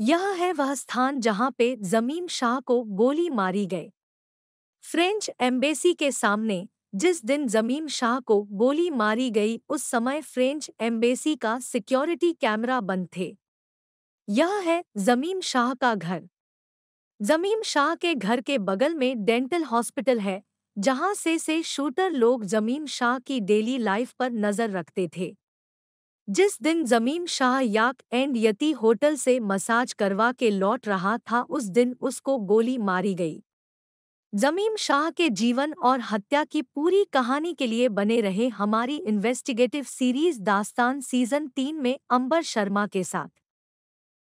यह है वह स्थान जहां पे जमीन शाह को गोली मारी गई फ्रेंच एम्बेसी के सामने जिस दिन जमीन शाह को गोली मारी गई उस समय फ्रेंच एम्बेसी का सिक्योरिटी कैमरा बंद थे यह है जमीन शाह का घर जमीन शाह के घर के बगल में डेंटल हॉस्पिटल है जहां से से शूटर लोग जमीन शाह की डेली लाइफ पर नजर रखते थे जिस दिन Jamim Shah Yak and Yeti hotel से मसाज करवा के लौट रहा था उस दिन उसको गोली मारी गई जमीम शाह के जीवन और हत्या की पूरी कहानी के लिए बने रहे हमारी इन्वेस्टिगेटिव सीरीज दास्तान सीजन तीन में अंबर शर्मा के साथ